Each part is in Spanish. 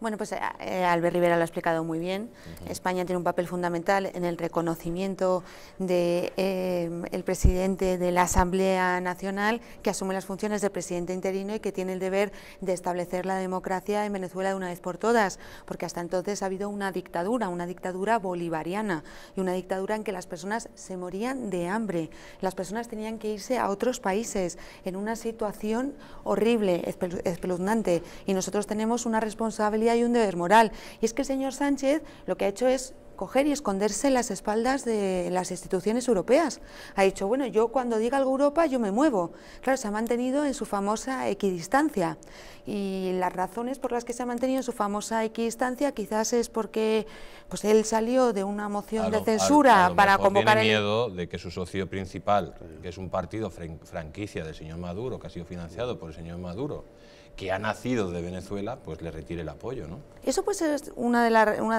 Bueno, pues eh, eh, Albert Rivera lo ha explicado muy bien. España tiene un papel fundamental en el reconocimiento del de, eh, presidente de la Asamblea Nacional, que asume las funciones de presidente interino y que tiene el deber de establecer la democracia en Venezuela de una vez por todas, porque hasta entonces ha habido una dictadura, una dictadura bolivariana y una dictadura en que las personas se morían de hambre. Las personas tenían que irse a otros países en una situación horrible, espeluznante, y nosotros tenemos una responsabilidad hay un deber moral. Y es que el señor Sánchez lo que ha hecho es coger y esconderse las espaldas de las instituciones europeas. Ha dicho, bueno, yo cuando diga algo Europa, yo me muevo. Claro, se ha mantenido en su famosa equidistancia. Y las razones por las que se ha mantenido en su famosa equidistancia quizás es porque pues, él salió de una moción de censura para convocar... el... miedo de que su socio principal, que es un partido franquicia del señor Maduro, que ha sido financiado por el señor Maduro, que ha nacido de Venezuela, pues le retire el apoyo, ¿no? Eso pues es una de,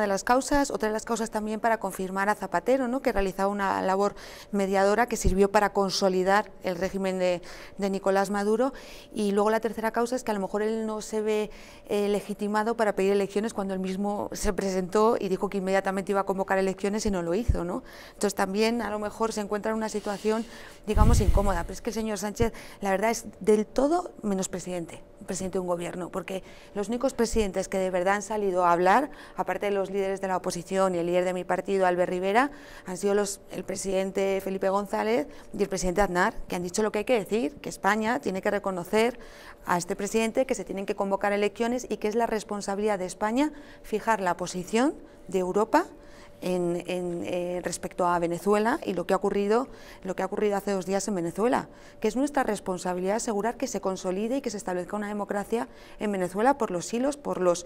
las causas, otra de las causas también para confirmar a Zapatero, ¿no? que realizaba una labor mediadora que sirvió para consolidar el régimen de, Nicolás Maduro, y luego la tercera causa es que a lo mejor él no se ve eh, legitimado para pedir elecciones cuando él mismo se presentó y dijo que inmediatamente iba a convocar elecciones y no lo hizo, ¿no? Entonces también a lo mejor se encuentra en una situación, digamos, incómoda, pero es que el señor Sánchez, la verdad, es del todo menos presidente presidente de un gobierno, porque los únicos presidentes que de verdad han salido a hablar, aparte de los líderes de la oposición y el líder de mi partido, Albert Rivera, han sido los, el presidente Felipe González y el presidente Aznar, que han dicho lo que hay que decir, que España tiene que reconocer a este presidente, que se tienen que convocar elecciones y que es la responsabilidad de España fijar la posición de Europa en, eh, respecto a Venezuela y lo que, ha ocurrido, lo que ha ocurrido hace dos días en Venezuela, que es nuestra responsabilidad asegurar que se consolide y que se establezca una democracia en Venezuela por los hilos, por los